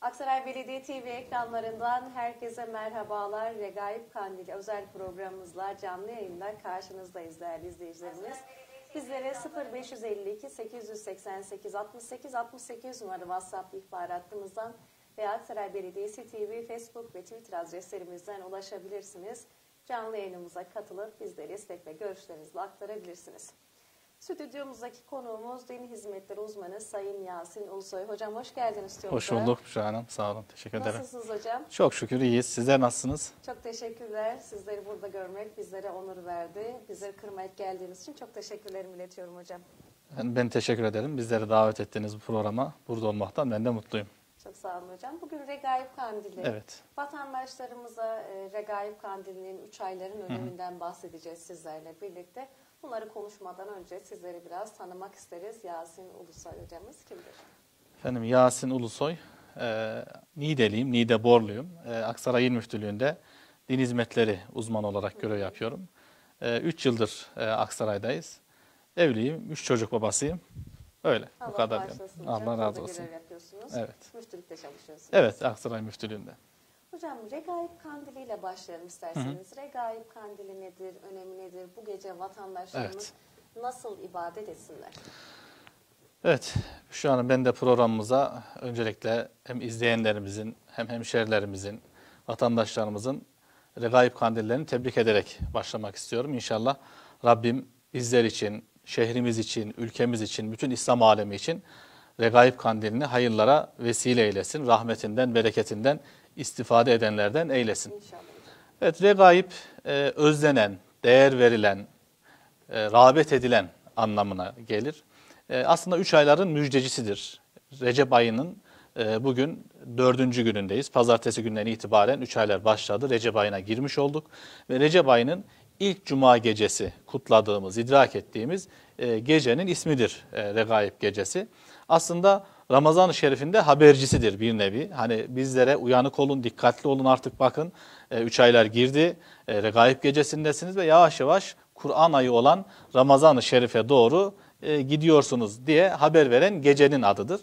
Aksaray Belediye TV ekranlarından herkese merhabalar. Regaip Kandil özel programımızla canlı yayında karşınızdayız değerli izleyicilerimiz. Bizlere 0552 888 68 68 numaralı WhatsApp ihbar hattımızdan veya Aksaray Belediyesi TV, Facebook ve Twitter adreslerimizden ulaşabilirsiniz. Canlı yayınımıza katılıp bizleri istek ve görüşlerinizle aktarabilirsiniz. Stüdyomuzdaki konuğumuz din hizmetleri uzmanı Sayın Yasin Ulusoy. Hocam hoş geldiniz stüdyomuza. Hoş bulduk Büşra Sağ olun. Teşekkür ederim. Nasılsınız hocam? Çok şükür iyiyiz. Sizler nasılsınız? Çok teşekkürler. Sizleri burada görmek bizlere onur verdi. Bizleri kırmayıp geldiğiniz için çok teşekkürlerimi iletiyorum hocam. Ben, ben teşekkür ederim. Bizleri davet ettiğiniz bu programa burada olmaktan ben de mutluyum. Çok sağ olun hocam. Bugün regaib kandili. Evet. Vatandaşlarımıza e, regaib kandilinin 3 ayların öneminden Hı. bahsedeceğiz sizlerle birlikte. Bunları konuşmadan önce sizleri biraz tanımak isteriz. Yasin Ulusoy hocamız kimdir? Efendim Yasin Ulusoy, e, Nideliyim, Nide Borluyum. E, Aksaray İl Müftülüğü'nde din hizmetleri uzmanı olarak görev yapıyorum. 3 e, yıldır e, Aksaray'dayız. Evliyim, 3 çocuk babasıyım. Öyle. Allah bu kadar. Yani. Allah razı olsun. Görev yapıyorsunuz. Evet. Müftülükte çalışıyorsunuz. Evet, Aksaray Müftülüğü'nde. Hocam regaip kandiliyle başlayalım isterseniz. Hı Regaip kandili nedir, önemi nedir? Bu gece vatandaşlarımız evet. nasıl ibadet etsinler? Evet, şu an ben de programımıza öncelikle hem izleyenlerimizin hem hemşerilerimizin, vatandaşlarımızın regaip kandillerini tebrik ederek başlamak istiyorum. İnşallah Rabbim bizler için, şehrimiz için, ülkemiz için, bütün İslam alemi için regaip kandilini hayırlara vesile eylesin. Rahmetinden, bereketinden istifade edenlerden eylesin. İnşallah. Evet, regaib e, özlenen, değer verilen, e, rağbet edilen anlamına gelir. E, aslında üç ayların müjdecisidir. Recep ayının e, bugün dördüncü günündeyiz. Pazartesi günden itibaren üç aylar başladı. Recep ayına girmiş olduk ve Recep ayının ilk cuma gecesi kutladığımız, idrak ettiğimiz e, gecenin ismidir e, regaib gecesi. Aslında bu Ramazan-ı Şerif'inde habercisidir bir nevi. Hani bizlere uyanık olun, dikkatli olun artık bakın. E, üç aylar girdi, e, regaib gecesindesiniz ve yavaş yavaş Kur'an ayı olan Ramazan-ı Şerif'e doğru e, gidiyorsunuz diye haber veren gecenin adıdır.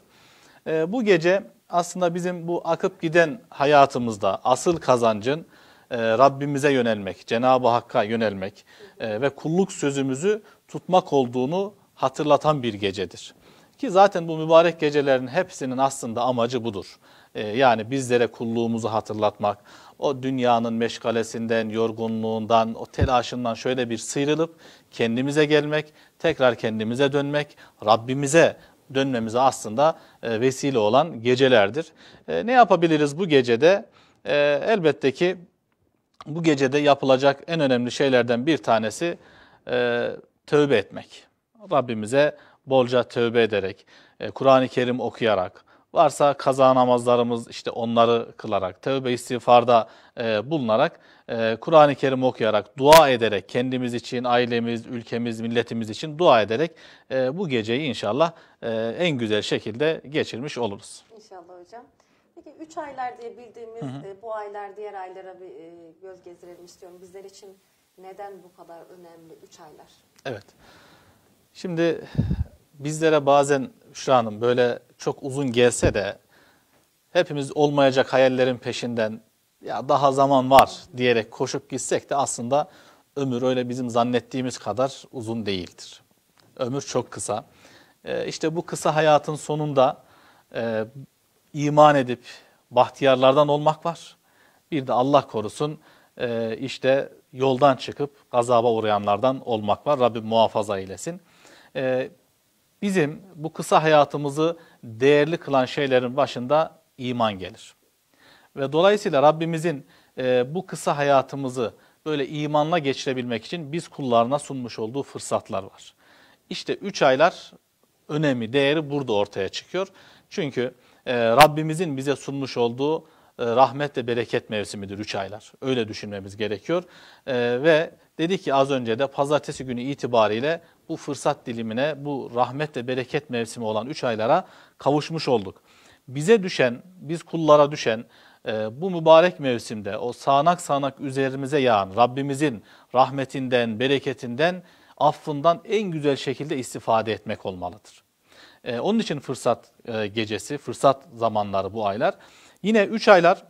E, bu gece aslında bizim bu akıp giden hayatımızda asıl kazancın e, Rabbimize yönelmek, Cenab-ı Hakk'a yönelmek e, ve kulluk sözümüzü tutmak olduğunu hatırlatan bir gecedir. Ki zaten bu mübarek gecelerin hepsinin aslında amacı budur. Ee, yani bizlere kulluğumuzu hatırlatmak, o dünyanın meşgalesinden, yorgunluğundan, o telaşından şöyle bir sıyrılıp kendimize gelmek, tekrar kendimize dönmek, Rabbimize dönmemize aslında e, vesile olan gecelerdir. E, ne yapabiliriz bu gecede? E, elbette ki bu gecede yapılacak en önemli şeylerden bir tanesi tövbe etmek. Rabbimize bolca tövbe ederek, e, Kur'an-ı Kerim okuyarak, varsa kaza namazlarımız işte onları kılarak, tövbe istiğfarda e, bulunarak, e, Kur'an-ı Kerim okuyarak, dua ederek, kendimiz için, ailemiz, ülkemiz, milletimiz için dua ederek bu geceyi inşallah en güzel şekilde geçirmiş oluruz. İnşallah hocam. Peki 3 aylar diye bildiğimiz hı hı. bu aylar diğer aylara bir göz gezdirelim istiyorum. Bizler için neden bu kadar önemli 3 aylar? Evet. Şimdi bizlere bazen Şura Hanım böyle çok uzun gelse de hepimiz olmayacak hayallerin peşinden ya daha zaman var diyerek koşup gitsek de aslında ömür öyle bizim zannettiğimiz kadar uzun değildir. Ömür çok kısa. Ee, işte bu kısa hayatın sonunda e, iman edip bahtiyarlardan olmak var. Bir de Allah korusun e, işte yoldan çıkıp gazaba uğrayanlardan olmak var. Rabbim muhafaza eylesin. E, bizim bu kısa hayatımızı değerli kılan şeylerin başında iman gelir. Ve dolayısıyla Rabbimizin e, bu kısa hayatımızı böyle imanla geçirebilmek için biz kullarına sunmuş olduğu fırsatlar var. İşte 3 aylar önemi, değeri burada ortaya çıkıyor. Çünkü e, Rabbimizin bize sunmuş olduğu e, rahmet ve bereket mevsimidir 3 aylar. Öyle düşünmemiz gerekiyor. E, ve dedi ki az önce de pazartesi günü itibariyle bu fırsat dilimine, bu rahmet ve bereket mevsimi olan 3 aylara kavuşmuş olduk. Bize düşen, biz kullara düşen e, bu mübarek mevsimde o sağanak sağanak üzerimize yağan Rabbimizin rahmetinden, bereketinden, affından en güzel şekilde istifade etmek olmalıdır. E, onun için fırsat e, gecesi, fırsat zamanları bu aylar. Yine 3 aylar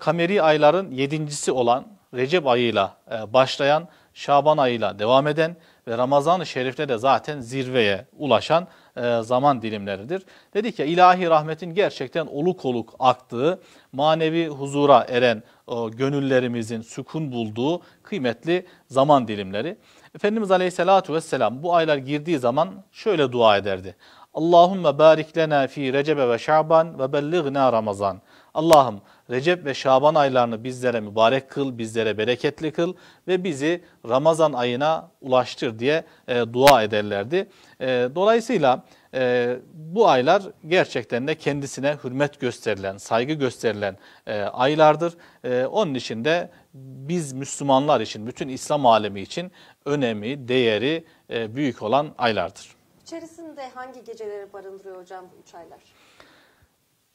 kameri ayların yedincisi olan Recep ayıyla başlayan, Şaban ayıyla devam eden ve Ramazan-ı Şerif'te de zaten zirveye ulaşan e, zaman dilimleridir. Dedik ya ilahi rahmetin gerçekten oluk oluk aktığı, manevi huzura eren e, gönüllerimizin sükun bulduğu kıymetli zaman dilimleri. Efendimiz Aleyhisselatü Vesselam bu aylar girdiği zaman şöyle dua ederdi. Allahümme barik lena fi recebe ve şaban ve belligna ramazan. Allah'ım Recep ve Şaban aylarını bizlere mübarek kıl, bizlere bereketli kıl ve bizi Ramazan ayına ulaştır diye e, dua ederlerdi. E, dolayısıyla e, bu aylar gerçekten de kendisine hürmet gösterilen, saygı gösterilen e, aylardır. E, onun için de biz Müslümanlar için, bütün İslam alemi için önemi, değeri e, büyük olan aylardır. İçerisinde hangi geceleri barındırıyor hocam bu üç aylar?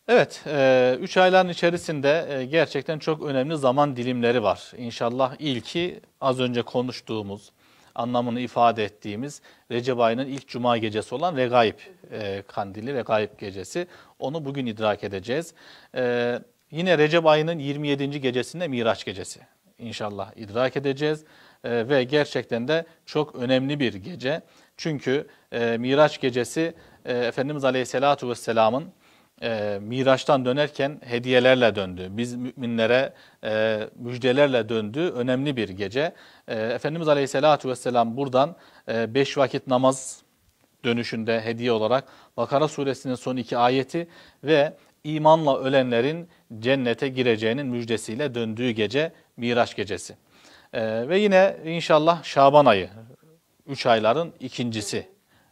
Evet, 3 e, ayların içerisinde e, gerçekten çok önemli zaman dilimleri var. İnşallah ilki az önce konuştuğumuz, anlamını ifade ettiğimiz Recep ayının ilk cuma gecesi olan Regaib e, kandili, Regaib gecesi. Onu bugün idrak edeceğiz. Yine Recep ayının 27. gecesinde Miraç gecesi İnşallah idrak edeceğiz. Ve gerçekten de çok önemli bir gece. Çünkü Miraç gecesi Efendimiz Aleyhisselatü Vesselam'ın e, Miraç'tan dönerken hediyelerle döndü. Biz müminlere e, müjdelerle döndü. Önemli bir gece. E, Efendimiz Aleyhisselatü Vesselam buradan e, beş vakit namaz dönüşünde hediye olarak Bakara suresinin son iki ayeti ve imanla ölenlerin cennete gireceğinin müjdesiyle döndüğü gece Miraç gecesi. E, ve yine inşallah Şaban ayı, üç ayların ikincisi.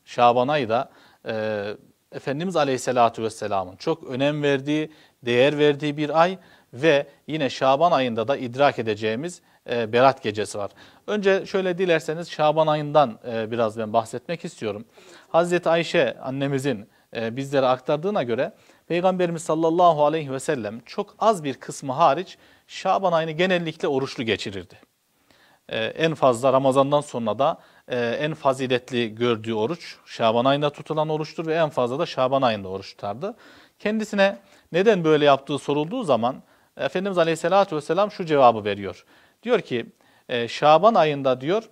Şaban ayı da e, Efendimiz Aleyhisselatü Vesselam'ın çok önem verdiği, değer verdiği bir ay ve yine Şaban ayında da idrak edeceğimiz e, Berat gecesi var. Önce şöyle dilerseniz Şaban ayından e, biraz ben bahsetmek istiyorum. Hazreti Ayşe annemizin e, bizlere aktardığına göre Peygamberimiz sallallahu aleyhi ve sellem çok az bir kısmı hariç Şaban ayını genellikle oruçlu geçirirdi. E, en fazla Ramazan'dan sonra da e, en faziletli gördüğü oruç Şaban ayında tutulan oruçtur ve en fazla da Şaban ayında oruç tutardı. Kendisine neden böyle yaptığı sorulduğu zaman Efendimiz Aleyhisselatü Vesselam şu cevabı veriyor. Diyor ki e, Şaban ayında diyor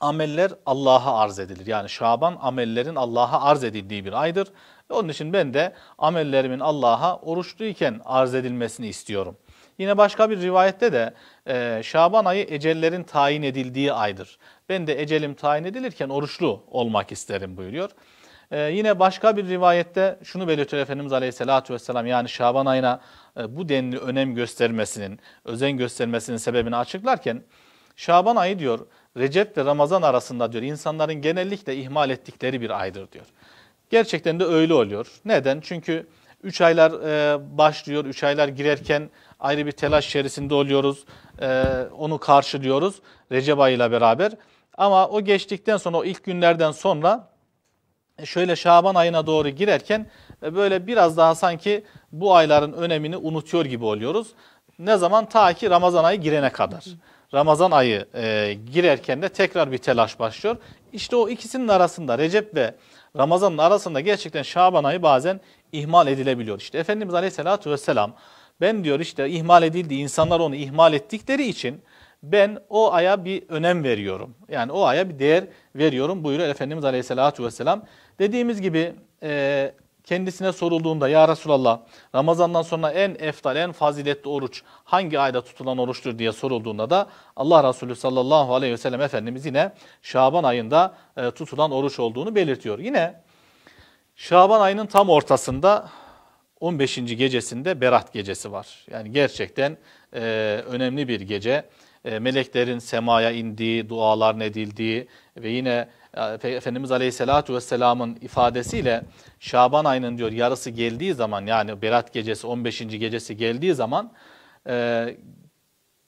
ameller Allah'a arz edilir. Yani Şaban amellerin Allah'a arz edildiği bir aydır. Onun için ben de amellerimin Allah'a oruçluyken arz edilmesini istiyorum.'' Yine başka bir rivayette de e, Şaban ayı ecellerin tayin edildiği aydır. Ben de ecelim tayin edilirken oruçlu olmak isterim buyuruyor. E, yine başka bir rivayette şunu belirtiyor Efendimiz Aleyhisselatü Vesselam yani Şaban ayına e, bu denli önem göstermesinin, özen göstermesinin sebebini açıklarken Şaban ayı diyor Recep ve Ramazan arasında diyor insanların genellikle ihmal ettikleri bir aydır diyor. Gerçekten de öyle oluyor. Neden? Çünkü 3 aylar e, başlıyor. 3 aylar girerken ayrı bir telaş içerisinde oluyoruz. E, onu karşılıyoruz Recep ayıyla beraber. Ama o geçtikten sonra o ilk günlerden sonra e, şöyle Şaban ayına doğru girerken e, böyle biraz daha sanki bu ayların önemini unutuyor gibi oluyoruz. Ne zaman? Ta ki Ramazan ayı girene kadar. Ramazan ayı e, girerken de tekrar bir telaş başlıyor. İşte o ikisinin arasında Recep ve Ramazan'ın arasında gerçekten Şaban ayı bazen ihmal edilebiliyor. İşte Efendimiz Aleyhisselatü Vesselam ben diyor işte ihmal edildi insanlar onu ihmal ettikleri için ben o aya bir önem veriyorum. Yani o aya bir değer veriyorum buyuruyor Efendimiz Aleyhisselatü Vesselam. Dediğimiz gibi e, kendisine sorulduğunda ya Resulallah Ramazan'dan sonra en eftal, en faziletli oruç hangi ayda tutulan oruçtur diye sorulduğunda da Allah Resulü sallallahu aleyhi ve sellem Efendimiz yine Şaban ayında e, tutulan oruç olduğunu belirtiyor. Yine Şaban ayının tam ortasında 15. gecesinde Berat gecesi var. Yani gerçekten e, önemli bir gece e, meleklerin semaya indiği, duaların edildiği ve yine Efendimiz Aleyhisselatü Vesselam'ın ifadesiyle Şaban ayının diyor yarısı geldiği zaman yani Berat gecesi 15. gecesi geldiği zaman e,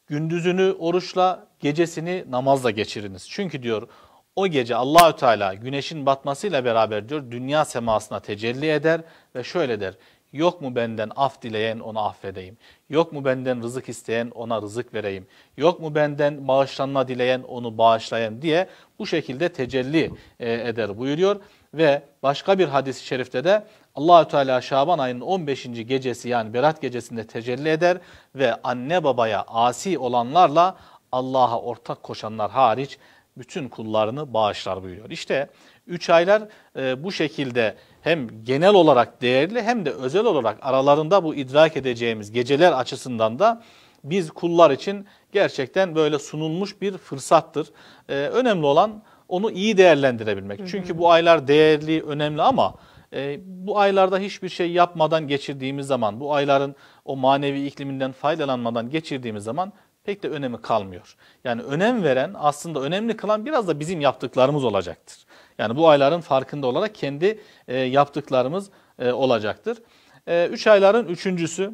gündüzünü oruçla gecesini namazla geçiriniz. Çünkü diyor o gece Allahü Teala güneşin batmasıyla beraber diyor dünya semasına tecelli eder ve şöyle der. Yok mu benden af dileyen ona affedeyim. Yok mu benden rızık isteyen ona rızık vereyim. Yok mu benden bağışlanma dileyen onu bağışlayayım diye bu şekilde tecelli e, eder buyuruyor. Ve başka bir hadis-i şerifte de Allahü Teala Şaban ayının 15. gecesi yani Berat gecesinde tecelli eder ve anne babaya asi olanlarla Allah'a ortak koşanlar hariç bütün kullarını bağışlar buyuruyor. İşte üç aylar e, bu şekilde hem genel olarak değerli hem de özel olarak aralarında bu idrak edeceğimiz geceler açısından da biz kullar için gerçekten böyle sunulmuş bir fırsattır. Ee, önemli olan onu iyi değerlendirebilmek. Hı hı. Çünkü bu aylar değerli, önemli ama e, bu aylarda hiçbir şey yapmadan geçirdiğimiz zaman, bu ayların o manevi ikliminden faydalanmadan geçirdiğimiz zaman pek de önemi kalmıyor. Yani önem veren aslında önemli kılan biraz da bizim yaptıklarımız olacaktır. Yani bu ayların farkında olarak kendi e, yaptıklarımız e, olacaktır. E, üç ayların üçüncüsü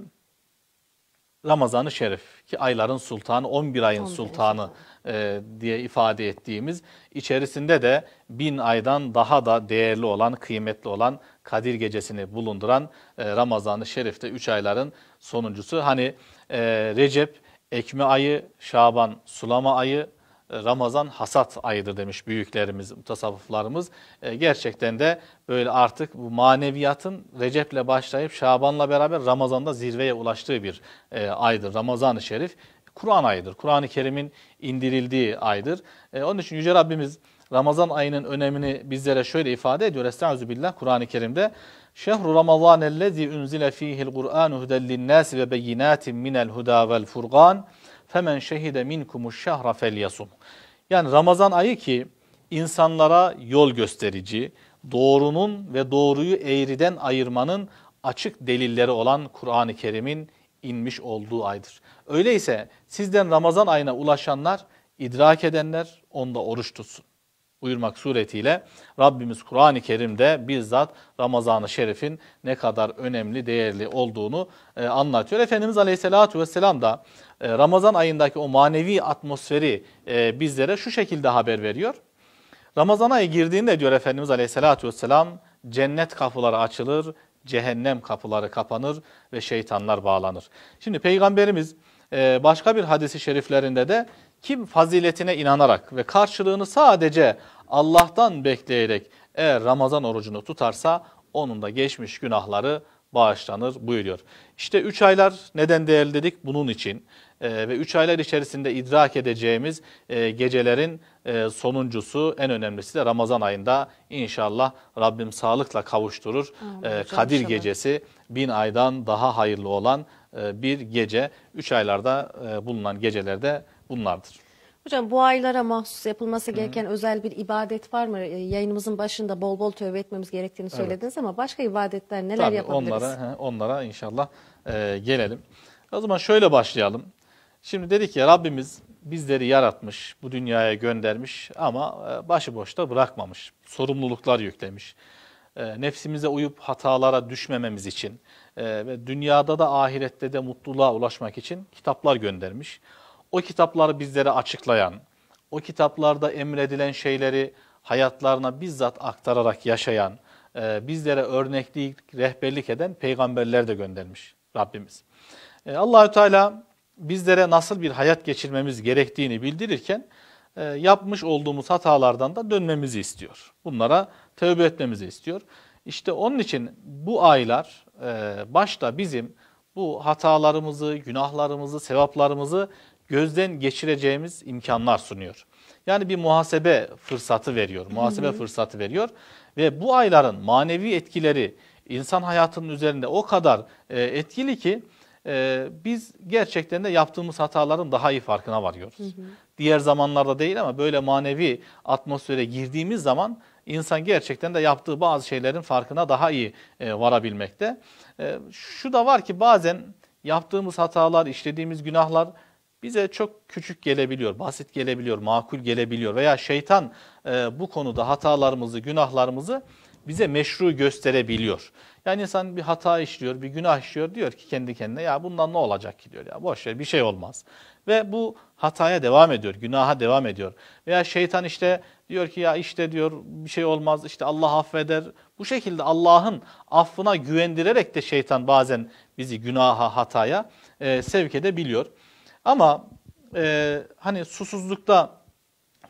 Ramazan-ı Şerif ki ayların sultanı 11 ayın 11. sultanı e, diye ifade ettiğimiz içerisinde de bin aydan daha da değerli olan kıymetli olan Kadir gecesini bulunduran e, Ramazan-ı Şerif'te üç ayların sonuncusu. Hani e, Recep ekme ayı, Şaban sulama ayı, Ramazan hasat ayıdır demiş büyüklerimiz, tasavvuflarımız. E, gerçekten de böyle artık bu maneviyatın Recep'le başlayıp Şaban'la beraber Ramazan'da zirveye ulaştığı bir e, aydır. Ramazan-ı Şerif Kur'an ayıdır. Kur'an-ı Kerim'in indirildiği aydır. E, onun için Yüce Rabbimiz Ramazan ayının önemini bizlere şöyle ifade ediyor. Estaizu billah Kur'an-ı Kerim'de Şehru Ramazan ellezî unzile fîhil Kur'an huden linnâsi ve beyinâtin minel hudâ vel furgân Femen şehide minkumuş şahra felyasum. Yani Ramazan ayı ki insanlara yol gösterici, doğrunun ve doğruyu eğriden ayırmanın açık delilleri olan Kur'an-ı Kerim'in inmiş olduğu aydır. Öyleyse sizden Ramazan ayına ulaşanlar, idrak edenler onda oruç tutsun. uyurmak suretiyle Rabbimiz Kur'an-ı Kerim'de bizzat Ramazan-ı Şerif'in ne kadar önemli, değerli olduğunu e, anlatıyor. Efendimiz Aleyhisselatü Vesselam da e, Ramazan ayındaki o manevi atmosferi e, bizlere şu şekilde haber veriyor. Ramazan ayı girdiğinde diyor Efendimiz Aleyhisselatü Vesselam cennet kapıları açılır, cehennem kapıları kapanır ve şeytanlar bağlanır. Şimdi Peygamberimiz e, başka bir hadisi şeriflerinde de kim faziletine inanarak ve karşılığını sadece Allah'tan bekleyerek eğer Ramazan orucunu tutarsa onun da geçmiş günahları bağışlanır buyuruyor. İşte 3 aylar neden değerli dedik? Bunun için. Ee, ve 3 aylar içerisinde idrak edeceğimiz e, gecelerin e, sonuncusu en önemlisi de Ramazan ayında inşallah Rabbim sağlıkla kavuşturur. Ee, hı, Kadir inşallah. gecesi bin aydan daha hayırlı olan e, bir gece 3 aylarda bulunan gecelerde bunlardır. Hocam bu aylara mahsus yapılması gereken Hı. özel bir ibadet var mı? Yayınımızın başında bol bol tövbe etmemiz gerektiğini söylediniz evet. ama başka ibadetler neler Tabii yapabiliriz? Onlara, onlara inşallah gelelim. O zaman şöyle başlayalım. Şimdi dedik ya Rabbimiz bizleri yaratmış, bu dünyaya göndermiş ama e, başıboşta bırakmamış. Sorumluluklar yüklemiş. E, nefsimize uyup hatalara düşmememiz için e, ve dünyada da ahirette de mutluluğa ulaşmak için kitaplar göndermiş. O kitapları bizlere açıklayan, o kitaplarda emredilen şeyleri hayatlarına bizzat aktararak yaşayan, bizlere örneklik, rehberlik eden peygamberler de göndermiş Rabbimiz. Allahü Teala bizlere nasıl bir hayat geçirmemiz gerektiğini bildirirken e, yapmış olduğumuz hatalardan da dönmemizi istiyor. Bunlara tövbe etmemizi istiyor. İşte onun için bu aylar e, başta bizim bu hatalarımızı, günahlarımızı, sevaplarımızı gözden geçireceğimiz imkanlar sunuyor. Yani bir muhasebe fırsatı veriyor, muhasebe fırsatı veriyor ve bu ayların manevi etkileri insan hayatının üzerinde o kadar e, etkili ki ee, biz gerçekten de yaptığımız hataların daha iyi farkına varıyoruz. Hı hı. Diğer zamanlarda değil ama böyle manevi atmosfere girdiğimiz zaman insan gerçekten de yaptığı bazı şeylerin farkına daha iyi e, varabilmekte. E, şu da var ki bazen yaptığımız hatalar, işlediğimiz günahlar bize çok küçük gelebiliyor, basit gelebiliyor, makul gelebiliyor veya şeytan e, bu konuda hatalarımızı, günahlarımızı bize meşru gösterebiliyor. Yani insan bir hata işliyor, bir günah işliyor diyor ki kendi kendine ya bundan ne olacak ki diyor ya boş ver bir şey olmaz. Ve bu hataya devam ediyor, günaha devam ediyor. Veya şeytan işte diyor ki ya işte diyor bir şey olmaz işte Allah affeder. Bu şekilde Allah'ın affına güvendirerek de şeytan bazen bizi günaha, hataya e, sevk edebiliyor. Ama e, hani susuzlukta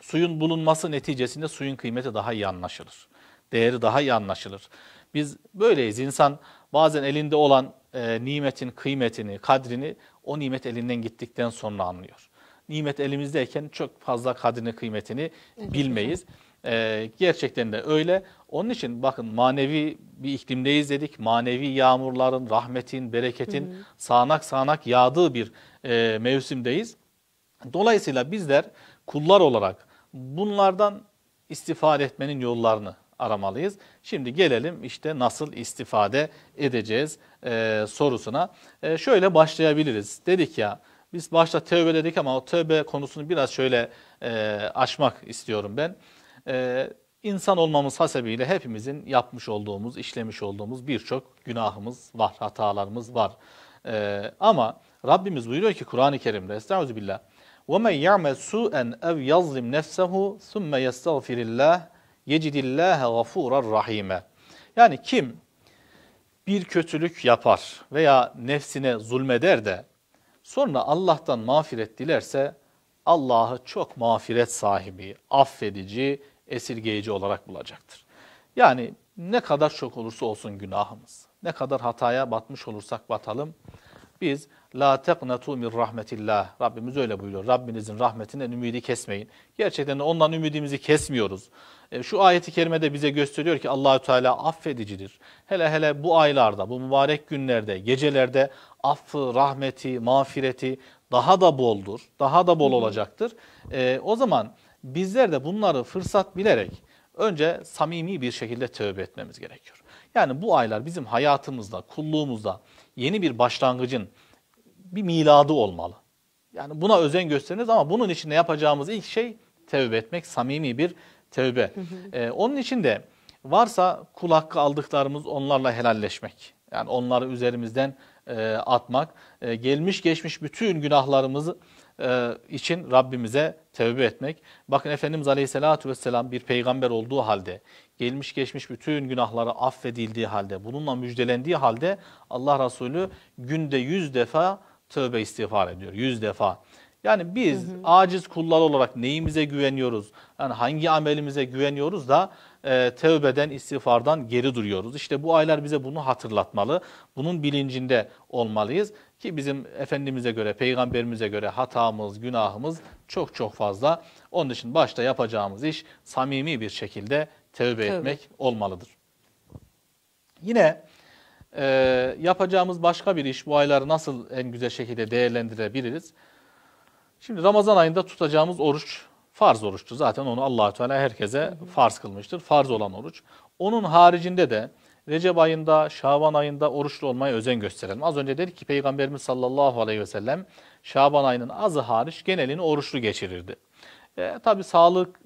suyun bulunması neticesinde suyun kıymeti daha iyi anlaşılır değeri daha iyi anlaşılır. Biz böyleyiz. İnsan bazen elinde olan e, nimetin kıymetini, kadrini o nimet elinden gittikten sonra anlıyor. Nimet elimizdeyken çok fazla kadrini, kıymetini bilmeyiz. E, gerçekten de öyle. Onun için bakın manevi bir iklimdeyiz dedik. Manevi yağmurların, rahmetin, bereketin hı hı. sağanak sağanak yağdığı bir e, mevsimdeyiz. Dolayısıyla bizler kullar olarak bunlardan istifade etmenin yollarını, aramalıyız. Şimdi gelelim işte nasıl istifade edeceğiz e, sorusuna. E, şöyle başlayabiliriz. Dedik ya biz başta tövbe dedik ama o tövbe konusunu biraz şöyle e, açmak istiyorum ben. E, İnsan olmamız hasebiyle hepimizin yapmış olduğumuz, işlemiş olduğumuz birçok günahımız var, hatalarımız var. Ee, ama Rabbimiz buyuruyor ki Kur'an-ı Kerim'de Estağfirullah. وَمَنْ يَعْمَلْ سُوءًا اَوْ يَظْلِمْ نَفْسَهُ ثُمَّ يَسْتَغْفِرِ اللّٰهِ yecidillâhe gafûrar rahime. Yani kim bir kötülük yapar veya nefsine zulmeder de sonra Allah'tan mağfiret dilerse Allah'ı çok mağfiret sahibi, affedici, esirgeyici olarak bulacaktır. Yani ne kadar çok olursa olsun günahımız, ne kadar hataya batmış olursak batalım, biz la teknatu min rahmetillah. Rabbimiz öyle buyuruyor. Rabbinizin rahmetinden ümidi kesmeyin. Gerçekten ondan ümidimizi kesmiyoruz. E, şu ayeti kerimede bize gösteriyor ki Allahü Teala affedicidir. Hele hele bu aylarda, bu mübarek günlerde, gecelerde affı, rahmeti, mağfireti daha da boldur. Daha da bol olacaktır. E, o zaman bizler de bunları fırsat bilerek önce samimi bir şekilde tövbe etmemiz gerekiyor. Yani bu aylar bizim hayatımızda, kulluğumuzda yeni bir başlangıcın bir miladı olmalı. Yani buna özen gösteriniz ama bunun için ne yapacağımız ilk şey tevbe etmek, samimi bir tevbe. Ee, onun için de varsa kul hakkı aldıklarımız onlarla helalleşmek. Yani onları üzerimizden e, atmak. E, gelmiş geçmiş bütün günahlarımız e, için Rabbimize tevbe etmek. Bakın Efendimiz Aleyhisselatü Vesselam bir peygamber olduğu halde gelmiş geçmiş bütün günahları affedildiği halde, bununla müjdelendiği halde Allah Resulü günde yüz defa tövbe istiğfar ediyor. Yüz defa. Yani biz hı hı. aciz kullar olarak neyimize güveniyoruz? Yani hangi amelimize güveniyoruz da e, tevbeden, istiğfardan geri duruyoruz. İşte bu aylar bize bunu hatırlatmalı. Bunun bilincinde olmalıyız ki bizim Efendimiz'e göre, Peygamberimize göre hatamız, günahımız çok çok fazla. Onun için başta yapacağımız iş samimi bir şekilde tevbe evet. etmek olmalıdır. Yine e, yapacağımız başka bir iş bu ayları nasıl en güzel şekilde değerlendirebiliriz? Şimdi Ramazan ayında tutacağımız oruç farz oruçtu Zaten onu allah Teala herkese hı hı. farz kılmıştır. Farz olan oruç. Onun haricinde de Recep ayında, Şaban ayında oruçlu olmaya özen gösterelim. Az önce dedik ki Peygamberimiz sallallahu aleyhi ve sellem Şaban ayının azı hariç genelini oruçlu geçirirdi. E, tabii sağlık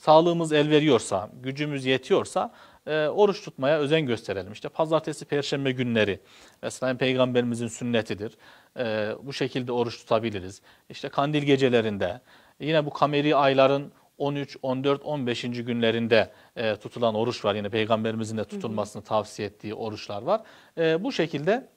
sağlığımız el veriyorsa, gücümüz yetiyorsa e, oruç tutmaya özen gösterelim. İşte pazartesi, perşembe günleri mesela peygamberimizin sünnetidir. E, bu şekilde oruç tutabiliriz. İşte kandil gecelerinde yine bu kameri ayların 13, 14, 15. günlerinde e, tutulan oruç var. Yine peygamberimizin de tutulmasını tavsiye ettiği oruçlar var. E, bu şekilde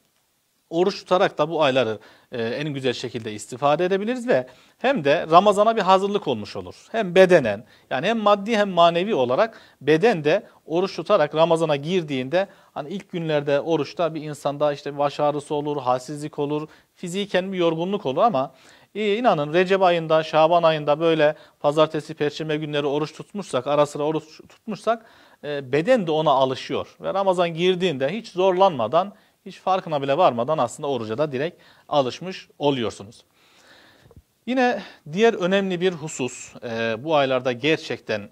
oruç tutarak da bu ayları e, en güzel şekilde istifade edebiliriz ve hem de Ramazan'a bir hazırlık olmuş olur. Hem bedenen yani hem maddi hem manevi olarak beden de oruç tutarak Ramazan'a girdiğinde hani ilk günlerde oruçta bir insanda işte baş ağrısı olur, halsizlik olur, fiziken bir yorgunluk olur ama e, inanın Recep ayında, Şaban ayında böyle pazartesi, perşembe günleri oruç tutmuşsak, ara sıra oruç tutmuşsak e, beden de ona alışıyor. Ve Ramazan girdiğinde hiç zorlanmadan hiç farkına bile varmadan aslında oruca da direkt alışmış oluyorsunuz. Yine diğer önemli bir husus, e, bu aylarda gerçekten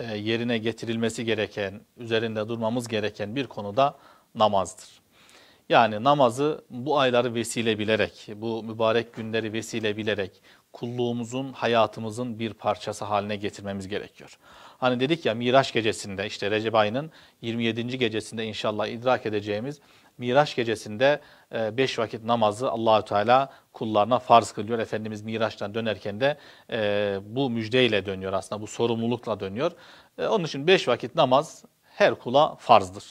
e, yerine getirilmesi gereken, üzerinde durmamız gereken bir konu da namazdır. Yani namazı bu ayları vesile bilerek, bu mübarek günleri vesile bilerek kulluğumuzun, hayatımızın bir parçası haline getirmemiz gerekiyor. Hani dedik ya Miraç gecesinde işte Recep ayının 27. gecesinde inşallah idrak edeceğimiz Miraç gecesinde e, beş vakit namazı Allahü Teala kullarına farz kılıyor. Efendimiz Miraç'tan dönerken de e, bu müjdeyle dönüyor aslında bu sorumlulukla dönüyor. E, onun için beş vakit namaz her kula farzdır.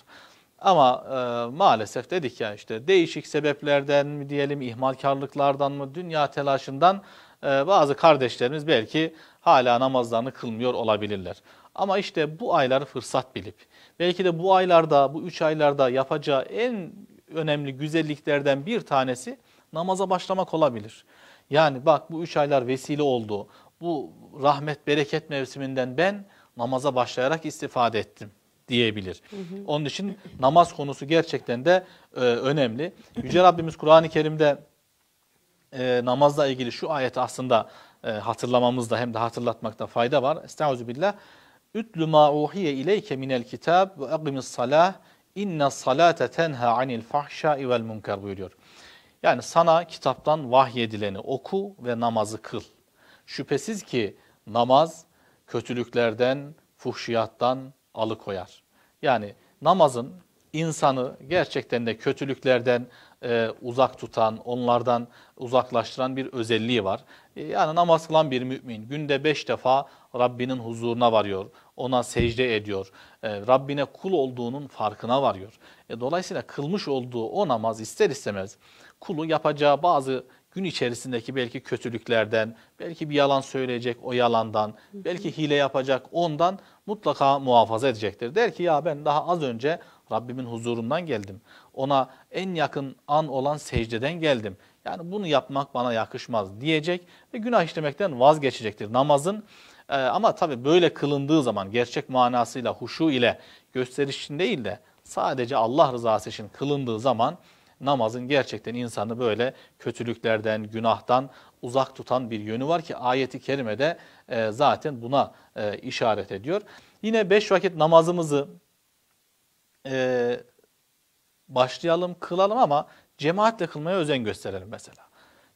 Ama e, maalesef dedik ya işte değişik sebeplerden mi diyelim, ihmalkarlıklardan mı, dünya telaşından e, bazı kardeşlerimiz belki hala namazlarını kılmıyor olabilirler. Ama işte bu ayları fırsat bilip belki de bu aylarda, bu üç aylarda yapacağı en önemli güzelliklerden bir tanesi namaza başlamak olabilir. Yani bak bu üç aylar vesile oldu. Bu rahmet bereket mevsiminden ben namaza başlayarak istifade ettim diyebilir. Hı hı. Onun için namaz konusu gerçekten de e, önemli. Yüce Rabbimiz Kur'an-ı Kerim'de e, namazla ilgili şu ayeti aslında e, hatırlamamızda hem de hatırlatmakta fayda var. Estağfirullah. Ütlü ma uhiye ileyke minel kitab ve agimis salah inne salate tenha anil fahşai vel munkar buyuruyor. Yani sana kitaptan vahyedileni oku ve namazı kıl. Şüphesiz ki namaz kötülüklerden, fuhşiyattan alıkoyar. Yani namazın insanı gerçekten de kötülüklerden, e, uzak tutan, onlardan uzaklaştıran bir özelliği var. E, yani namaz kılan bir mümin günde beş defa Rabbinin huzuruna varıyor, ona secde ediyor, e, Rabbine kul olduğunun farkına varıyor. E, dolayısıyla kılmış olduğu o namaz ister istemez kulu yapacağı bazı gün içerisindeki belki kötülüklerden, belki bir yalan söyleyecek o yalandan, belki hile yapacak ondan mutlaka muhafaza edecektir. Der ki ya ben daha az önce Rabbimin huzurundan geldim ona en yakın an olan secdeden geldim. Yani bunu yapmak bana yakışmaz diyecek ve günah işlemekten vazgeçecektir namazın. Ee, ama tabi böyle kılındığı zaman gerçek manasıyla huşu ile gösteriş için değil de sadece Allah rızası için kılındığı zaman namazın gerçekten insanı böyle kötülüklerden, günahtan uzak tutan bir yönü var ki ayeti kerimede e, zaten buna e, işaret ediyor. Yine beş vakit namazımızı e, başlayalım, kılalım ama cemaatle kılmaya özen gösterelim mesela.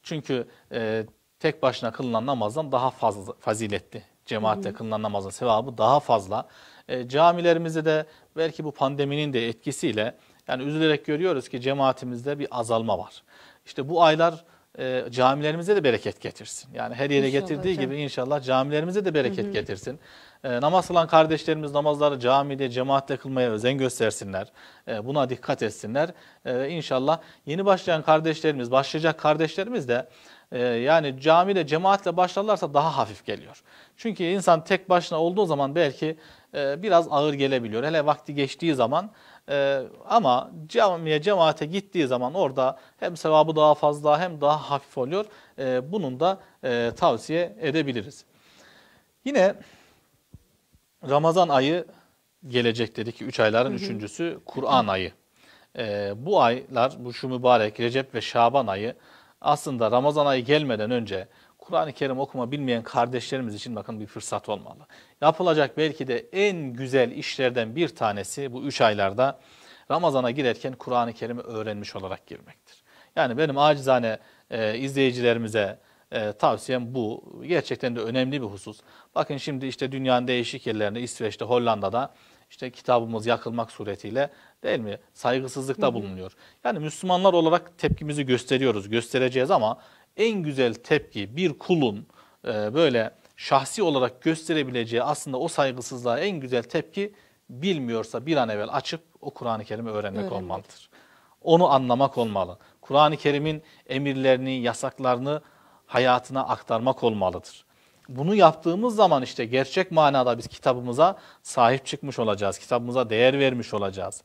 Çünkü e, tek başına kılınan namazdan daha fazla faziletli. Cemaatle Hı. kılınan namazın sevabı daha fazla. E, camilerimizde de belki bu pandeminin de etkisiyle yani üzülerek görüyoruz ki cemaatimizde bir azalma var. İşte bu aylar e, camilerimize de bereket getirsin. Yani her yere inşallah getirdiği hocam. gibi inşallah camilerimize de bereket hı hı. getirsin. E, namaz kılan kardeşlerimiz namazları camide, cemaatle kılmaya özen göstersinler. E, buna dikkat etsinler. E, inşallah yeni başlayan kardeşlerimiz, başlayacak kardeşlerimiz de e, yani camide cemaatle başlarlarsa daha hafif geliyor. Çünkü insan tek başına olduğu zaman belki biraz ağır gelebiliyor. Hele vakti geçtiği zaman ama camiye cemaate gittiği zaman orada hem sevabı daha fazla hem daha hafif oluyor. Bunun da tavsiye edebiliriz. Yine Ramazan ayı gelecek dedik ki 3 ayların hı üçüncüsü Kur'an ayı. Ee, bu aylar, bu şu mübarek Recep ve Şaban ayı aslında Ramazan ayı gelmeden önce Kur'an-ı Kerim okuma bilmeyen kardeşlerimiz için bakın bir fırsat olmalı. Yapılacak belki de en güzel işlerden bir tanesi bu 3 aylarda Ramazan'a girerken Kur'an-ı Kerim'i öğrenmiş olarak girmektir. Yani benim acizane e, izleyicilerimize, e, tavsiyem bu. Gerçekten de önemli bir husus. Bakın şimdi işte dünyanın değişik yerlerinde İsveç'te, Hollanda'da işte kitabımız yakılmak suretiyle değil mi saygısızlıkta bulunuyor. Yani Müslümanlar olarak tepkimizi gösteriyoruz, göstereceğiz ama en güzel tepki bir kulun e, böyle şahsi olarak gösterebileceği aslında o saygısızlığa en güzel tepki bilmiyorsa bir an evvel açıp o Kur'an-ı Kerim'i öğrenmek Öğrenmek. olmalıdır. Onu anlamak olmalı. Kur'an-ı Kerim'in emirlerini, yasaklarını hayatına aktarmak olmalıdır. Bunu yaptığımız zaman işte gerçek manada biz kitabımıza sahip çıkmış olacağız. Kitabımıza değer vermiş olacağız.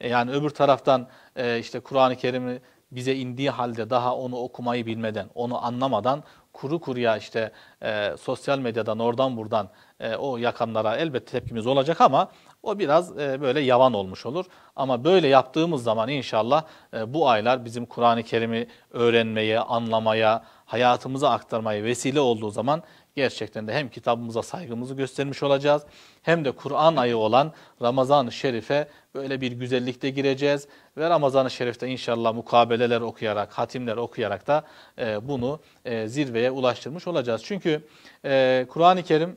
E, yani öbür taraftan e, işte Kur'an-ı Kerim'i bize indiği halde daha onu okumayı bilmeden, onu anlamadan kuru kuruya işte e, sosyal medyadan oradan buradan e, o yakanlara elbette tepkimiz olacak ama o biraz e, böyle yavan olmuş olur. Ama böyle yaptığımız zaman inşallah e, bu aylar bizim Kur'an-ı Kerim'i öğrenmeye, anlamaya, hayatımıza aktarmayı vesile olduğu zaman gerçekten de hem kitabımıza saygımızı göstermiş olacağız hem de Kur'an ayı olan Ramazan-ı Şerif'e böyle bir güzellikte gireceğiz ve Ramazan-ı Şerif'te inşallah mukabeleler okuyarak, hatimler okuyarak da e, bunu e, zirveye ulaştırmış olacağız. Çünkü e, Kur'an-ı Kerim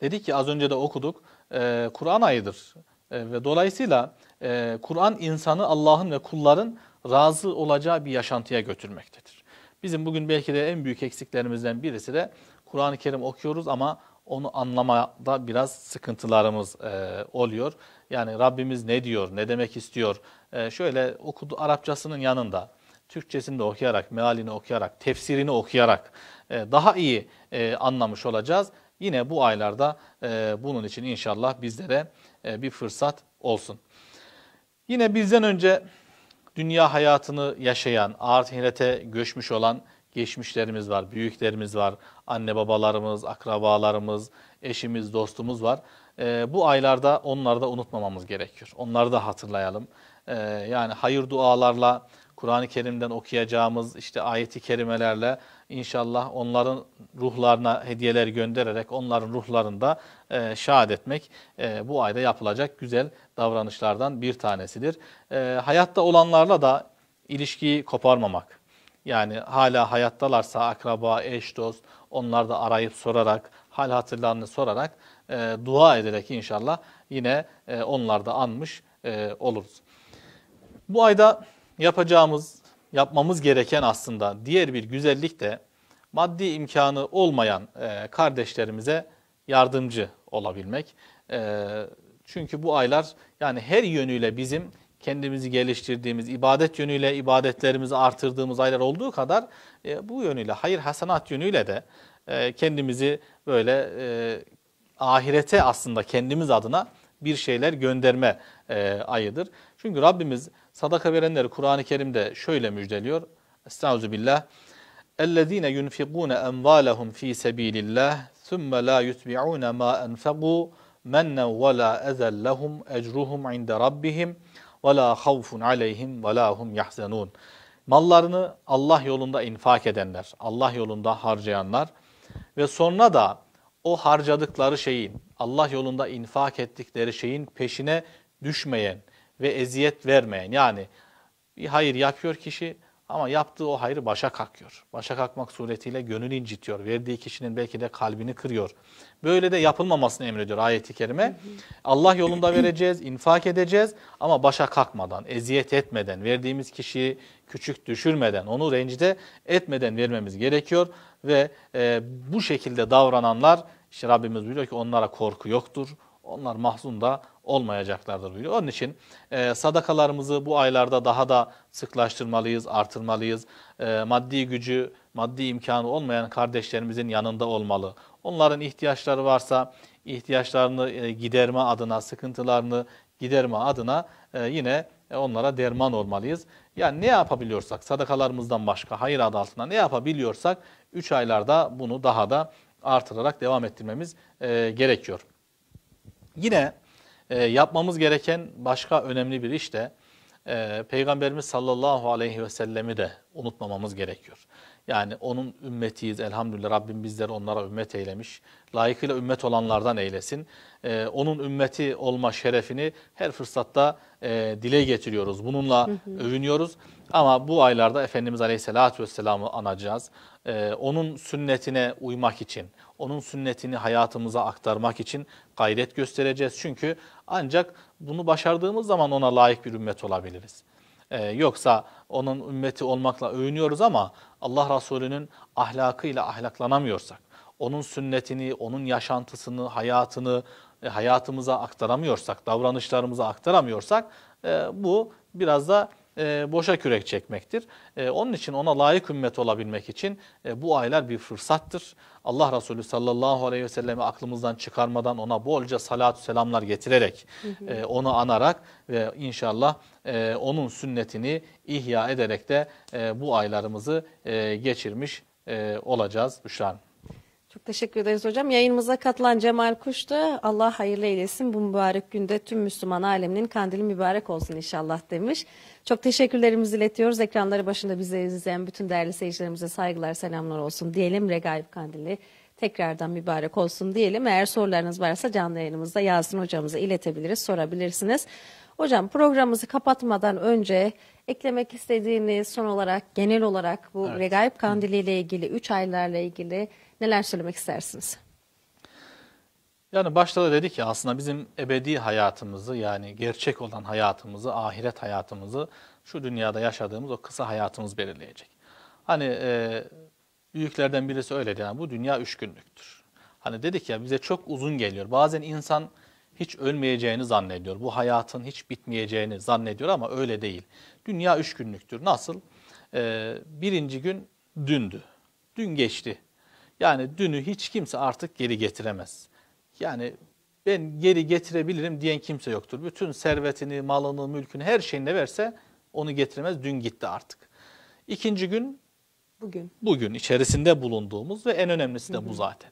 dedi ki az önce de okuduk e, Kur'an ayıdır e, ve dolayısıyla e, Kur'an insanı Allah'ın ve kulların razı olacağı bir yaşantıya götürmektedir. Bizim bugün belki de en büyük eksiklerimizden birisi de Kur'an-ı Kerim okuyoruz ama onu anlamada biraz sıkıntılarımız e, oluyor. Yani Rabbimiz ne diyor, ne demek istiyor? E, şöyle okudu Arapçasının yanında Türkçesini de okuyarak, mealini okuyarak, tefsirini okuyarak e, daha iyi e, anlamış olacağız. Yine bu aylarda e, bunun için inşallah bizlere e, bir fırsat olsun. Yine bizden önce dünya hayatını yaşayan, ahirete göçmüş olan geçmişlerimiz var, büyüklerimiz var, anne babalarımız, akrabalarımız, eşimiz, dostumuz var. E, bu aylarda onları da unutmamamız gerekiyor. Onları da hatırlayalım. E, yani hayır dualarla, Kur'an-ı Kerim'den okuyacağımız işte ayeti kerimelerle İnşallah onların ruhlarına hediyeler göndererek onların ruhlarında e, şahat etmek e, bu ayda yapılacak güzel davranışlardan bir tanesidir. E, hayatta olanlarla da ilişkiyi koparmamak. Yani hala hayattalarsa akraba, eş, dost onlar da arayıp sorarak, hal hatırlarını sorarak, e, dua ederek inşallah yine e, onlar da anmış e, oluruz. Bu ayda yapacağımız yapmamız gereken aslında diğer bir güzellik de maddi imkanı olmayan e, kardeşlerimize yardımcı olabilmek. E, çünkü bu aylar yani her yönüyle bizim kendimizi geliştirdiğimiz, ibadet yönüyle ibadetlerimizi artırdığımız aylar olduğu kadar e, bu yönüyle, hayır hasenat yönüyle de kendimizi böyle ahirete aslında kendimiz adına bir şeyler gönderme ayıdır. Çünkü Rabbimiz Sadaka verenler Kur'an-ı Kerim'de şöyle müjdeliyor. Estağfirullah. اَلَّذ۪ينَ يُنْفِقُونَ اَمْوَالَهُمْ ف۪ي سَب۪يلِ اللّٰهِ ثُمَّ لَا يُتْبِعُونَ مَا أَنْفَقُوا مَنَّا وَلَا اَذَلْ لَهُمْ اَجْرُهُمْ عِنْدَ رَبِّهِمْ وَلَا خَوْفٌ عَلَيْهِمْ وَلَا هُمْ يَحْزَنُونَ Mallarını Allah yolunda infak edenler, Allah yolunda harcayanlar ve sonra da o harcadıkları şeyin, Allah yolunda infak ettikleri şeyin peşine düşmeyen, ve eziyet vermeyen yani bir hayır yapıyor kişi ama yaptığı o hayrı başa kalkıyor. Başa kalkmak suretiyle gönül incitiyor. Verdiği kişinin belki de kalbini kırıyor. Böyle de yapılmamasını emrediyor ayeti kerime. Allah yolunda vereceğiz, infak edeceğiz ama başa kalkmadan, eziyet etmeden, verdiğimiz kişiyi küçük düşürmeden, onu rencide etmeden vermemiz gerekiyor. Ve e, bu şekilde davrananlar, işte Rabbimiz biliyor ki onlara korku yoktur. Onlar mahzun da olmayacaklardır buyuruyor. Onun için e, sadakalarımızı bu aylarda daha da sıklaştırmalıyız, artırmalıyız. E, maddi gücü, maddi imkanı olmayan kardeşlerimizin yanında olmalı. Onların ihtiyaçları varsa ihtiyaçlarını e, giderme adına, sıkıntılarını giderme adına e, yine e, onlara derman olmalıyız. Yani ne yapabiliyorsak sadakalarımızdan başka hayır adı altında ne yapabiliyorsak 3 aylarda bunu daha da artırarak devam ettirmemiz e, gerekiyor. Yine e, yapmamız gereken başka önemli bir iş de e, Peygamberimiz sallallahu aleyhi ve sellemi de unutmamamız gerekiyor. Yani onun ümmetiyiz elhamdülillah Rabbim bizleri onlara ümmet eylemiş. Layıkıyla ümmet olanlardan eylesin. E, onun ümmeti olma şerefini her fırsatta e, dile getiriyoruz. Bununla övünüyoruz. Ama bu aylarda Efendimiz Aleyhisselatü Vesselam'ı anacağız. E, onun sünnetine uymak için, onun sünnetini hayatımıza aktarmak için gayret göstereceğiz. Çünkü ancak bunu başardığımız zaman ona layık bir ümmet olabiliriz. Ee, yoksa onun ümmeti olmakla övünüyoruz ama Allah Resulü'nün ahlakıyla ahlaklanamıyorsak, onun sünnetini, onun yaşantısını, hayatını e, hayatımıza aktaramıyorsak, davranışlarımıza aktaramıyorsak e, bu biraz da e, boşa kürek çekmektir. E, onun için ona layık ümmet olabilmek için e, bu aylar bir fırsattır. Allah Resulü sallallahu aleyhi ve sellemi aklımızdan çıkarmadan ona bolca salatü selamlar getirerek, hı hı. E, onu anarak ve inşallah e, onun sünnetini ihya ederek de e, bu aylarımızı e, geçirmiş e, olacağız Büşra Çok teşekkür ederiz hocam. Yayınımıza katılan Cemal Kuş da Allah hayırlı eylesin bu mübarek günde tüm Müslüman aleminin kandili mübarek olsun inşallah demiş. Çok teşekkürlerimizi iletiyoruz. Ekranları başında bizi izleyen bütün değerli seyircilerimize saygılar, selamlar olsun diyelim. Regaip Kandili tekrardan mübarek olsun diyelim. Eğer sorularınız varsa canlı yayınımızda Yasin hocamıza iletebiliriz, sorabilirsiniz. Hocam programımızı kapatmadan önce eklemek istediğiniz son olarak genel olarak bu evet. Regaip Kandili ile ilgili 3 aylarla ilgili neler söylemek istersiniz? Yani başta da dedik ya aslında bizim ebedi hayatımızı yani gerçek olan hayatımızı, ahiret hayatımızı şu dünyada yaşadığımız o kısa hayatımız belirleyecek. Hani e, büyüklerden birisi öyle diyor. Yani bu dünya üç günlüktür. Hani dedik ya bize çok uzun geliyor. Bazen insan hiç ölmeyeceğini zannediyor. Bu hayatın hiç bitmeyeceğini zannediyor ama öyle değil. Dünya üç günlüktür. Nasıl? Ee, birinci gün dündü. Dün geçti. Yani dünü hiç kimse artık geri getiremez. Yani ben geri getirebilirim diyen kimse yoktur. Bütün servetini, malını, mülkünü, her şeyini verse onu getiremez. Dün gitti artık. İkinci gün bugün. Bugün içerisinde bulunduğumuz ve en önemlisi de bu zaten.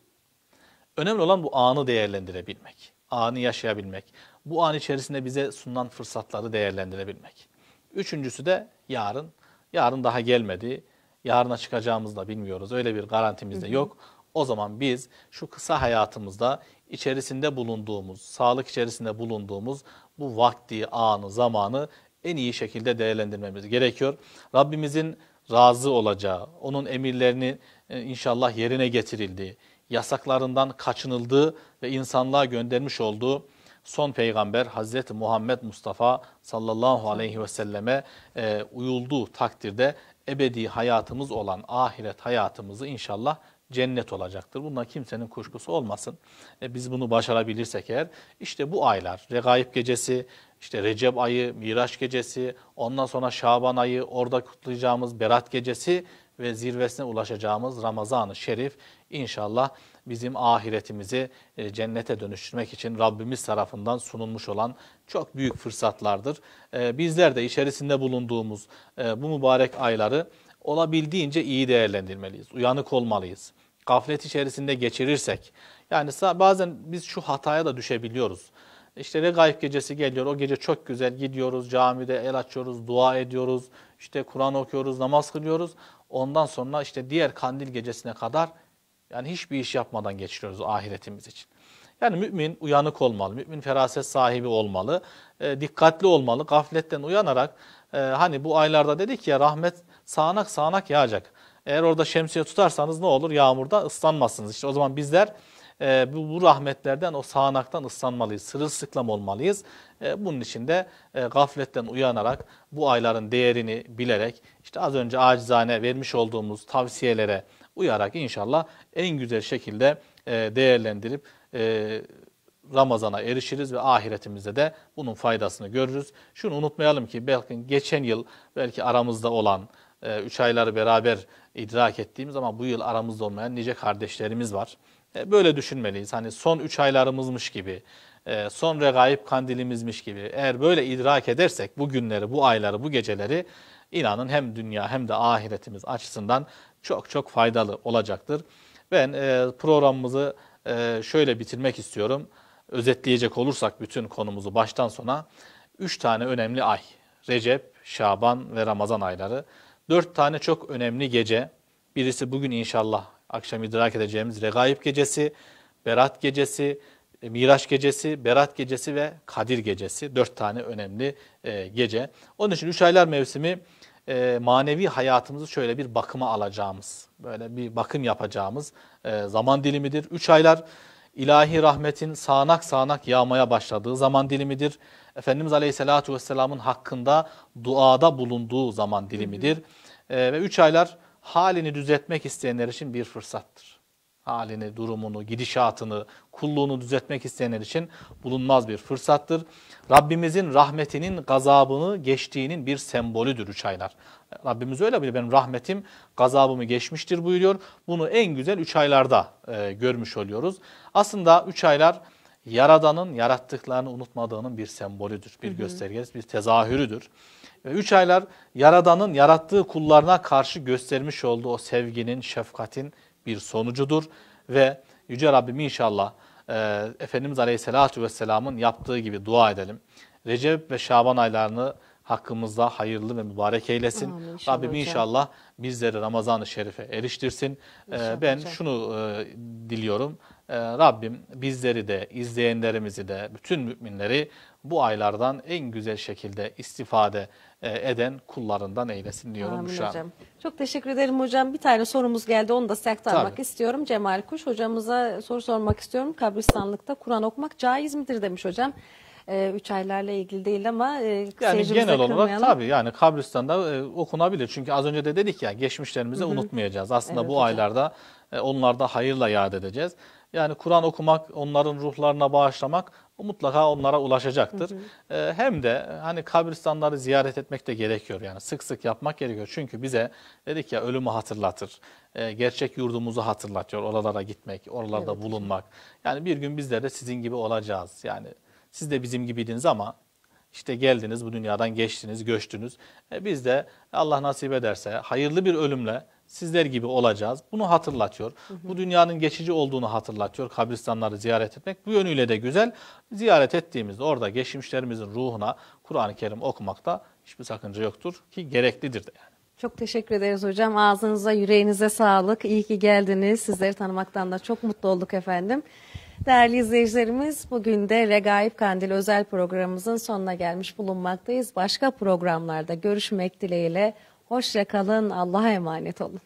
Önemli olan bu anı değerlendirebilmek, anı yaşayabilmek, bu an içerisinde bize sunulan fırsatları değerlendirebilmek. Üçüncüsü de yarın. Yarın daha gelmedi. Yarına çıkacağımızı da bilmiyoruz. Öyle bir garantimiz de yok. O zaman biz şu kısa hayatımızda içerisinde bulunduğumuz, sağlık içerisinde bulunduğumuz bu vakti, anı, zamanı en iyi şekilde değerlendirmemiz gerekiyor. Rabbimizin razı olacağı, onun emirlerini e, inşallah yerine getirildiği, yasaklarından kaçınıldığı ve insanlığa göndermiş olduğu son peygamber Hazreti Muhammed Mustafa sallallahu aleyhi ve selleme e, uyulduğu takdirde ebedi hayatımız olan ahiret hayatımızı inşallah cennet olacaktır. Bundan kimsenin kuşkusu olmasın. E, biz bunu başarabilirsek eğer işte bu aylar, Regaib gecesi, işte Recep ayı, Miraç gecesi, ondan sonra Şaban ayı, orada kutlayacağımız Berat gecesi ve zirvesine ulaşacağımız Ramazan-ı Şerif inşallah bizim ahiretimizi e, cennete dönüştürmek için Rabbimiz tarafından sunulmuş olan çok büyük fırsatlardır. E, bizler de içerisinde bulunduğumuz e, bu mübarek ayları olabildiğince iyi değerlendirmeliyiz, uyanık olmalıyız gaflet içerisinde geçirirsek, yani bazen biz şu hataya da düşebiliyoruz. İşte regaib gecesi geliyor, o gece çok güzel gidiyoruz, camide el açıyoruz, dua ediyoruz, işte Kur'an okuyoruz, namaz kılıyoruz. Ondan sonra işte diğer kandil gecesine kadar yani hiçbir iş yapmadan geçiriyoruz ahiretimiz için. Yani mümin uyanık olmalı, mümin feraset sahibi olmalı, e, dikkatli olmalı, gafletten uyanarak e, hani bu aylarda dedik ya rahmet sağanak sağanak yağacak. Eğer orada şemsiye tutarsanız ne olur? Yağmurda ıslanmazsınız. İşte o zaman bizler e, bu, bu rahmetlerden, o sağanaktan ıslanmalıyız, sırılsıklam olmalıyız. E, bunun için de e, gafletten uyanarak bu ayların değerini bilerek, işte az önce acizane vermiş olduğumuz tavsiyelere uyarak inşallah en güzel şekilde e, değerlendirip e, Ramazan'a erişiriz ve ahiretimizde de bunun faydasını görürüz. Şunu unutmayalım ki belki geçen yıl belki aramızda olan e, üç ayları beraber idrak ettiğimiz ama bu yıl aramızda olmayan nice kardeşlerimiz var. E, böyle düşünmeliyiz. Hani son üç aylarımızmış gibi, e, son regaib kandilimizmiş gibi. Eğer böyle idrak edersek bu günleri, bu ayları, bu geceleri inanın hem dünya hem de ahiretimiz açısından çok çok faydalı olacaktır. Ben e, programımızı şöyle bitirmek istiyorum. Özetleyecek olursak bütün konumuzu baştan sona. Üç tane önemli ay. Recep, Şaban ve Ramazan ayları. Dört tane çok önemli gece. Birisi bugün inşallah akşam idrak edeceğimiz Regaib gecesi, Berat gecesi, Miraç gecesi, Berat gecesi ve Kadir gecesi. Dört tane önemli e, gece. Onun için üç aylar mevsimi e, manevi hayatımızı şöyle bir bakıma alacağımız, böyle bir bakım yapacağımız e, zaman dilimidir. Üç aylar ilahi rahmetin sağanak sağanak yağmaya başladığı zaman dilimidir. Efendimiz Aleyhisselatü Vesselam'ın hakkında duada bulunduğu zaman dilimidir. E, ve üç aylar halini düzeltmek isteyenler için bir fırsattır. Halini, durumunu, gidişatını, kulluğunu düzeltmek isteyenler için bulunmaz bir fırsattır. Rabbimizin rahmetinin gazabını geçtiğinin bir sembolüdür üç aylar. Rabbimiz öyle bile benim rahmetim gazabımı geçmiştir buyuruyor. Bunu en güzel üç aylarda e, görmüş oluyoruz. Aslında üç aylar Yaradan'ın yarattıklarını unutmadığının bir sembolüdür, bir göstergesi, bir tezahürüdür. Ve üç aylar Yaradan'ın yarattığı kullarına karşı göstermiş olduğu o sevginin, şefkatin bir sonucudur. Ve Yüce Rabbim inşallah e, Efendimiz Aleyhisselatü Vesselam'ın yaptığı gibi dua edelim. Recep ve Şaban aylarını hakkımızda hayırlı ve mübarek eylesin. Amin, inşallah Rabbim inşallah bizleri Ramazan-ı Şerif'e eriştirsin. E, inşallah ben hocam. şunu e, diliyorum. Ee, Rabbim bizleri de, izleyenlerimizi de, bütün müminleri bu aylardan en güzel şekilde istifade e, eden kullarından eylesin diyorum Amin hocam. Çok teşekkür ederim hocam. Bir tane sorumuz geldi onu da size aktarmak Tabii. istiyorum. Cemal Kuş hocamıza soru sormak istiyorum. Kabristanlıkta Kur'an okumak caiz midir demiş hocam. 3 ee, aylarla ilgili değil ama e, yani genel olarak kırmayalım. tabii yani kabristanda e, okunabilir. Çünkü az önce de dedik ya geçmişlerimizi Hı -hı. unutmayacağız. Aslında evet, bu hocam. aylarda e, onlarda hayırla yad edeceğiz. Yani Kur'an okumak, onların ruhlarına bağışlamak mutlaka onlara ulaşacaktır. Hı hı. Ee, hem de hani kabristanları ziyaret etmek de gerekiyor yani sık sık yapmak gerekiyor. Çünkü bize dedik ya ölümü hatırlatır, ee, gerçek yurdumuzu hatırlatıyor oralara gitmek, oralarda evet. bulunmak. Yani bir gün bizler de sizin gibi olacağız yani siz de bizim gibiydiniz ama işte geldiniz bu dünyadan geçtiniz, göçtünüz. E, biz de Allah nasip ederse hayırlı bir ölümle sizler gibi olacağız. Bunu hatırlatıyor. Hı hı. Bu dünyanın geçici olduğunu hatırlatıyor. Kabristanları ziyaret etmek bu yönüyle de güzel. Ziyaret ettiğimizde orada geçmişlerimizin ruhuna Kur'an-ı Kerim okumakta hiçbir sakınca yoktur ki gereklidir de yani. Çok teşekkür ederiz hocam. Ağzınıza, yüreğinize sağlık. İyi ki geldiniz. Sizleri tanımaktan da çok mutlu olduk efendim. Değerli izleyicilerimiz, bugün de Regaip Kandil özel programımızın sonuna gelmiş bulunmaktayız. Başka programlarda görüşmek dileğiyle. Hoşça kalın. Allah'a emanet olun.